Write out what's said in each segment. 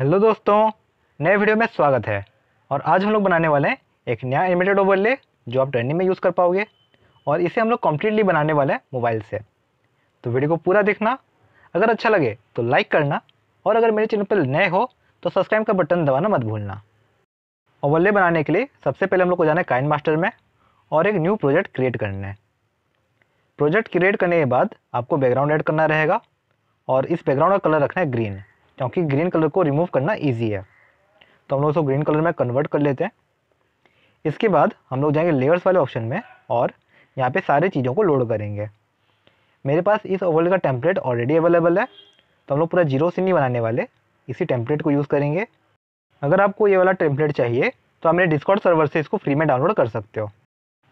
hello दोस्तों नए video में स्वागत है और आज हम लोग बनाने वाले हैं एक नया एनिमेटेड ओवरले जो आप ट्रेनिंग में यूज़ कर पाओगे और इसे हम लोग कम्प्लीटली बनाने वाले हैं मोबाइल से तो वीडियो को पूरा देखना अगर अच्छा लगे तो लाइक करना और अगर मेरे चैनल पर नए हो तो सब्सक्राइब का बटन दबाना मत भूलना ओवरले बनाने के लिए सबसे पहले हम लोग को जाना है काइन मास्टर में और एक न्यू प्रोजेक्ट क्रिएट करना है प्रोजेक्ट क्रिएट करने के बाद आपको बैकग्राउंड एड करना रहेगा और इस बैकग्राउंड का कलर रखना है ग्रीन क्योंकि ग्रीन कलर को रिमूव करना ईजी है तो हम लोग उसको ग्रीन कलर में कन्वर्ट कर लेते हैं इसके बाद हम लोग जाएंगे लेयर्स वाले ऑप्शन में और यहाँ पे सारे चीज़ों को लोड करेंगे मेरे पास इस ओवल का टेम्पलेट ऑलरेडी अवेलेबल है तो हम लोग पूरा जीरो से नहीं बनाने वाले इसी टेम्पलेट को यूज़ करेंगे अगर आपको ये वाला टेम्पलेट चाहिए तो आप मेरे डिस्कॉर्ड सर्वर से इसको फ्री में डाउनलोड कर सकते हो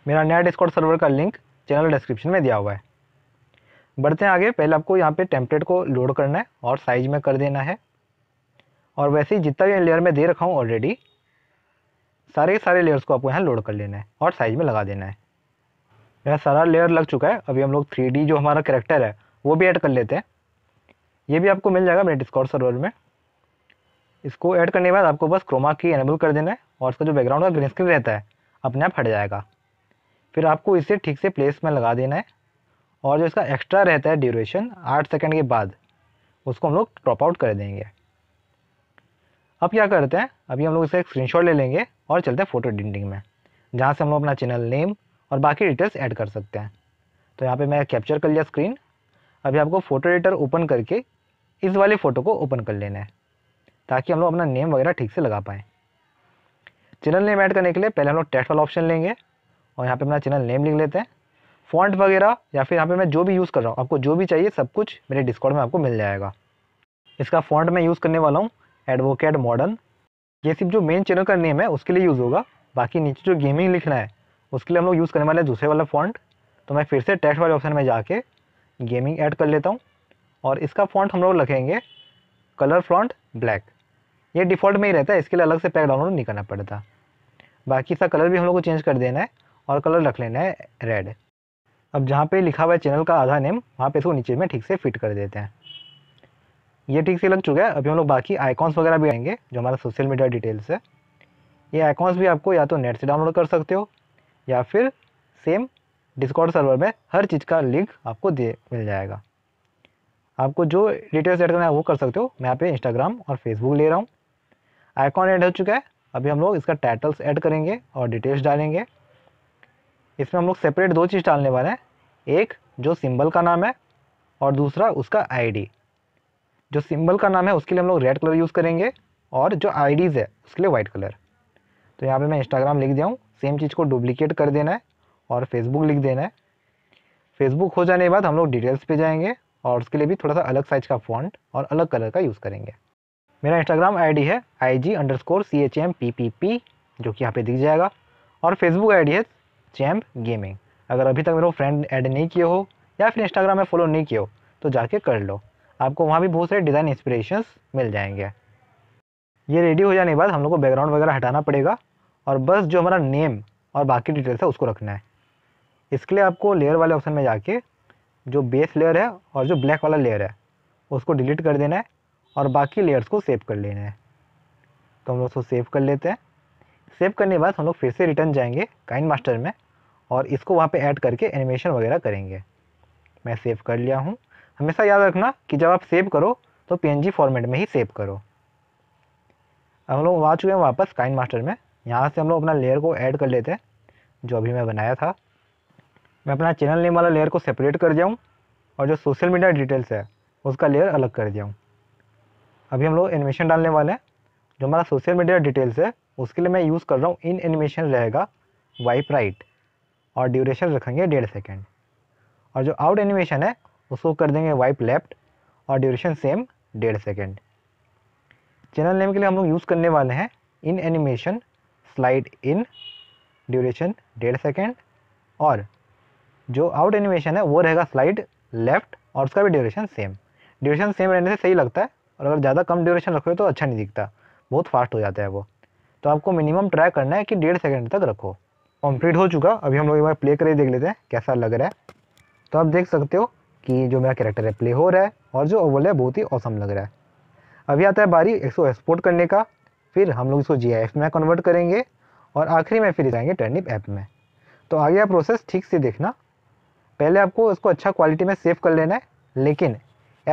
मेरा नया डिस्कॉर्ड सर्वर का लिंक चैनल डिस्क्रिप्शन में दिया हुआ है बढ़ते हैं आगे पहले आपको यहाँ पे टेम्पलेट को लोड करना है और साइज में कर देना है और वैसे ही जितना भी लेयर में दे रखा हूँ ऑलरेडी सारे सारे लेयर्स को आपको यहाँ लोड कर लेना है और साइज में लगा देना है यहाँ सारा लेयर लग चुका है अभी हम लोग थ्री जो हमारा करेक्टर है वो भी ऐड कर लेते हैं ये भी आपको मिल जाएगा मेरे डिस्कॉर्ड सर्वर में इसको ऐड करने के बाद आपको बस क्रोमा की एनेबल कर देना है और इसका जो बैकग्राउंड का ग्रीन स्क्रीन रहता है अपने आप हट जाएगा फिर आपको इसे ठीक से प्लेस में लगा देना है और जो इसका एक्स्ट्रा रहता है ड्यूरेशन आठ सेकेंड के बाद उसको हम लोग ड्रॉप आउट कर देंगे अब क्या करते हैं अभी हम लोग इसका एक स्क्रीन ले लेंगे और चलते हैं फोटो एडिटिंग में जहाँ से हम लोग अपना चैनल नेम और बाकी डिटेल्स ऐड कर सकते हैं तो यहाँ पे मैं कैप्चर कर लिया स्क्रीन अभी आपको फ़ोटो एडिटर ओपन करके इस वाले फ़ोटो को ओपन कर लेना है ताकि हम लोग अपना नेम वगैरह ठीक से लगा पाएँ चैनल नेम ऐड करने के लिए पहले हम लोग टेक्स्ट वाला ऑप्शन लेंगे और यहाँ पे अपना चैनल नेम लिख लेते हैं फॉन्ट वगैरह या फिर यहाँ पे मैं जो भी यूज़ कर रहा हूँ आपको जो भी चाहिए सब कुछ मेरे डिस्काउंट में आपको मिल जाएगा इसका फॉन्ट मैं यूज़ करने वाला हूँ एडवोकेट मॉडर्न ये सिर्फ जो मेन चैनल का नेम है उसके लिए यूज़ होगा बाकी नीचे जो गेमिंग लिखना है उसके लिए हम लोग यूज़ करने वाले हैं दूसरे वाला फॉन्ट तो मैं फिर से टेक्स्ट वाले ऑप्शन में जाके गेमिंग ऐड कर लेता हूँ और इसका फॉन्ट हम लोग रखेंगे कलर फॉन्ट ब्लैक ये डिफ़ॉल्ट में ही रहता है इसके लिए अलग से पैक डाउनलोड नहीं करना पड़ता बाकी इसका कलर भी हम लोग को चेंज कर देना है और कलर रख लेना है रेड अब जहाँ पे लिखा हुआ है चैनल का आधा नेम वहाँ पे इसको नीचे में ठीक से फिट कर देते हैं ये ठीक से लग चुका है अभी हम लोग बाकी आइकॉन्स वगैरह भी आएंगे जो हमारा सोशल मीडिया डिटेल्स है ये आइकॉन्स भी आपको या तो नेट से डाउनलोड कर सकते हो या फिर सेम डिस्कॉर्ड सर्वर में हर चीज़ का लिंक आपको दे मिल जाएगा आपको जो डिटेल्स एड करना है वो कर सकते हो मैं यहाँ पे इंस्टाग्राम और फेसबुक ले रहा हूँ आइकॉन ऐड हो चुका है अभी हम लोग इसका टाइटल्स ऐड करेंगे और डिटेल्स डालेंगे इसमें हम लोग सेपरेट दो चीज़ डालने वाले हैं एक जो सिंबल का नाम है और दूसरा उसका आईडी जो सिंबल का नाम है उसके लिए हम लोग रेड कलर यूज़ करेंगे और जो आईडीज़ है उसके लिए वाइट कलर तो यहाँ पे मैं इंस्टाग्राम लिख दिया हूँ सेम चीज़ को डुप्लीकेट कर देना है और फेसबुक लिख देना है फेसबुक हो जाने के बाद हम लोग डिटेल्स पे जाएंगे और उसके लिए भी थोड़ा सा अलग साइज का फॉन्ट और अलग कलर का यूज़ करेंगे मेरा इंस्टाग्राम आईडी है I G underscore C H M P P P जो कि यहाँ पे दिख जाएगा और फेसबुक आईडी है चैम्प गेमिंग अगर अभी तक मेरे फ्रेंड ऐड नहीं किए हो या फिर इंस्टाग्राम में फॉलो नहीं किए हो तो जाके कर लो आपको वहाँ भी बहुत सारे डिज़ाइन इंस्पिरेशंस मिल जाएंगे ये रेडी हो जाने के बाद हम लोग को बैकग्राउंड वगैरह हटाना पड़ेगा और बस जो हमारा नेम और बाकी डिटेल्स है उसको रखना है इसके लिए आपको लेयर वाले ऑप्शन में जाके जो बेस लेयर है और जो ब्लैक वाला लेयर है उसको डिलीट कर देना है और बाकी लेयर्स को सेव कर लेना है तो हम लोग उसको सेव कर लेते हैं सेव करने के बाद हम लोग फिर से रिटर्न जाएंगे काइन मास्टर में और इसको वहाँ पे ऐड करके एनिमेशन वगैरह करेंगे मैं सेव कर लिया हूँ हमेशा याद रखना कि जब आप सेव करो तो पी फॉर्मेट में ही सेव करो हम लोग आ चुके हैं वापस काइन मास्टर में यहाँ से हम लोग अपना लेयर को ऐड कर लेते हैं जो अभी मैं बनाया था मैं अपना चैनल नेम वाला लेयर को सेपरेट कर जाऊँ और जो सोशल मीडिया डिटेल्स है उसका लेयर अलग कर जाऊँ अभी हम लोग एनिमेशन डालने वाले हैं जो हमारा सोशल मीडिया डिटेल्स है उसके लिए मैं यूज़ कर रहा हूँ इन एनिमेशन रहेगा वाइप राइट और ड्यूरेशन रखेंगे डेढ़ सेकेंड और जो आउट एनिमेशन है उसको कर देंगे वाइप लेफ्ट और ड्यूरेशन सेम डेढ़ सेकेंड चैनल नेम के लिए हम लोग यूज़ करने वाले हैं in animation slide in duration डेढ़ सेकेंड और जो आउट एनिमेशन है वो रहेगा स्लाइड लेफ्ट और उसका भी ड्यूरेशन सेम ड्यूरेशन सेम रहने से सही लगता है और अगर ज़्यादा कम ड्यूरेशन रखोगे तो अच्छा नहीं दिखता बहुत फास्ट हो जाता है वो तो आपको मिनिमम ट्राई करना है कि डेढ़ सेकेंड तक रखो कॉम्प्लीट हो चुका अभी हम लोग एक बार प्ले करके देख लेते हैं कैसा लग रहा है तो आप देख सकते हो कि जो मेरा कैरेक्टर है प्ले हो रहा है और जो ओवल है बहुत ही औसम लग रहा है अभी आता है बारी इसको एक्सपोर्ट करने का फिर हम लोग इसको जी में कन्वर्ट करेंगे और आखिरी में फिर जाएंगे टर्निप ऐप में तो आगे का प्रोसेस ठीक से देखना पहले आपको इसको अच्छा क्वालिटी में सेव कर लेना है लेकिन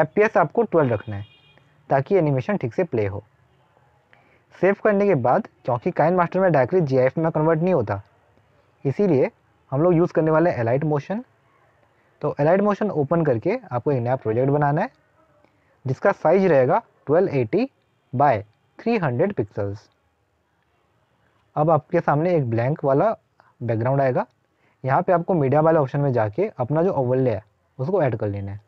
एफ आपको ट्वेल्व रखना है ताकि एनिमेशन ठीक से प्ले हो सेव करने के बाद क्योंकि काइन मास्टर में डायरेक्टली जी में कन्वर्ट नहीं होता इसीलिए हम लोग यूज़ करने वाले हैं एलाइट मोशन तो एलाइट मोशन ओपन करके आपको एक नया प्रोजेक्ट बनाना है जिसका साइज रहेगा 1280 बाय थ्री पिक्सल्स अब आपके सामने एक ब्लैंक वाला बैकग्राउंड आएगा यहाँ पे आपको मीडिया वाले ऑप्शन में जाके अपना जो ओवरले है उसको ऐड कर लेना है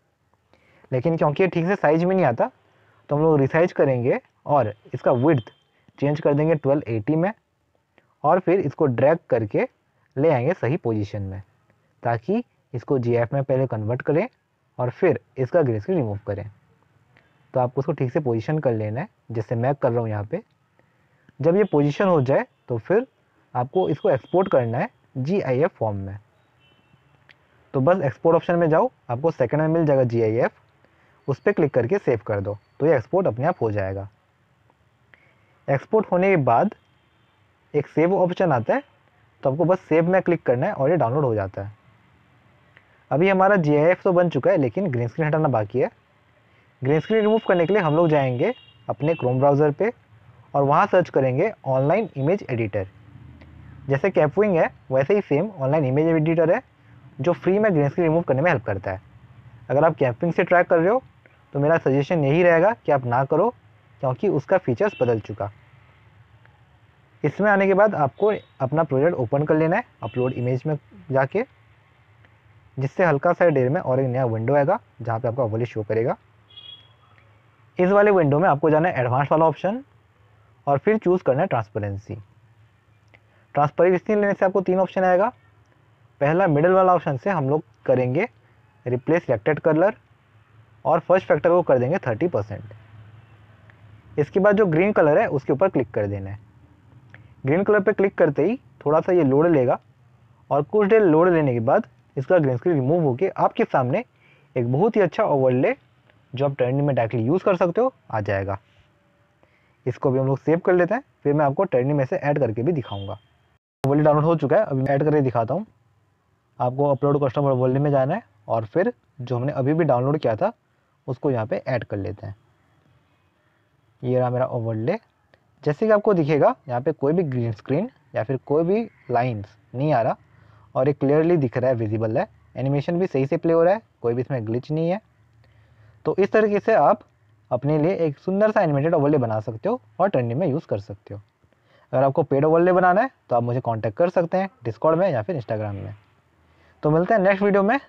लेकिन क्योंकि ये ठीक से साइज में नहीं आता तो हम लोग रिसाइज करेंगे और इसका विड्थ चेंज कर देंगे 1280 में और फिर इसको ड्रैग करके ले आएंगे सही पोजीशन में ताकि इसको जी में पहले कन्वर्ट करें और फिर इसका ग्रे स्क्रीन रिमूव करें तो आपको उसको ठीक से पोजीशन कर लेना है जैसे मैं कर रहा हूँ यहाँ पे जब ये पोजीशन हो जाए तो फिर आपको इसको एक्सपोर्ट करना है जी फॉर्म में तो बस एक्सपोर्ट ऑप्शन में जाओ आपको सेकेंड में मिल जाएगा जी उस पर क्लिक करके सेव कर दो तो ये एक्सपोर्ट अपने आप हो जाएगा एक्सपोर्ट होने के बाद एक सेव ऑप्शन आता है तो आपको बस सेव में क्लिक करना है और ये डाउनलोड हो जाता है अभी हमारा जी तो बन चुका है लेकिन ग्रीन स्क्रीन हटाना बाकी है ग्रीन स्क्रीन रिमूव करने के लिए हम लोग जाएंगे अपने क्रोम ब्राउज़र पे और वहाँ सर्च करेंगे ऑनलाइन इमेज एडिटर जैसे कैपविंग है वैसे ही सेम ऑनलाइन इमेज एडिटर है जो फ्री में ग्रीन स्क्रीन रिमूव करने में हेल्प करता है अगर आप कैंपिंग से ट्रैक कर रहे हो तो मेरा सजेशन यही रहेगा कि आप ना करो क्योंकि उसका फीचर्स बदल चुका इसमें आने के बाद आपको अपना प्रोजेक्ट ओपन कर लेना है अपलोड इमेज में जाके जिससे हल्का सा डेर में और एक नया विंडो आएगा जहाँ पे आपका ओवली शो करेगा इस वाले विंडो में आपको जाना है एडवांस वाला ऑप्शन और फिर चूज़ करना है ट्रांसपेरेंसी ट्रांसपेरेंसी लेने से आपको तीन ऑप्शन आएगा पहला मिडल वाला ऑप्शन से हम लोग करेंगे रिप्लेस रेक्टेड कलर और फर्स्ट फैक्टर को कर देंगे थर्टी परसेंट इसके बाद जो ग्रीन कलर है उसके ऊपर क्लिक कर देना है ग्रीन कलर पर क्लिक करते ही थोड़ा सा ये लोड लेगा और कुछ देर लोड लेने के बाद इसका ग्रीन स्क्रीन रिमूव होकर आपके सामने एक बहुत ही अच्छा ओवरले जो आप ट्रेंडिंग में डायरेक्टली यूज़ कर सकते हो आ जाएगा इसको भी हम लोग सेव कर लेते हैं फिर मैं आपको ट्रेंडिंग में से ऐड करके भी दिखाऊंगा ओवरले डाउनलोड हो चुका है अभी मैं ऐड करके दिखाता हूँ आपको अपलोड कस्टमर ओवरले में जाना है और फिर जो हमने अभी भी डाउनलोड किया था उसको यहाँ पर ऐड कर लेते हैं ये रहा मेरा ओवरले जैसे कि आपको दिखेगा यहाँ पे कोई भी ग्रीन स्क्रीन या फिर कोई भी लाइंस नहीं आ रहा और ये क्लियरली दिख रहा है विजिबल है एनिमेशन भी सही से प्ले हो रहा है कोई भी इसमें ग्लिच नहीं है तो इस तरीके से आप अपने लिए एक सुंदर सा एनिमेटेड ओवरले बना सकते हो और ट्रेंडिंग में यूज़ कर सकते हो अगर आपको पेड ओवरले बनाना है तो आप मुझे कॉन्टैक्ट कर सकते हैं डिस्कॉर्ड में या फिर इंस्टाग्राम में तो मिलते हैं नेक्स्ट वीडियो में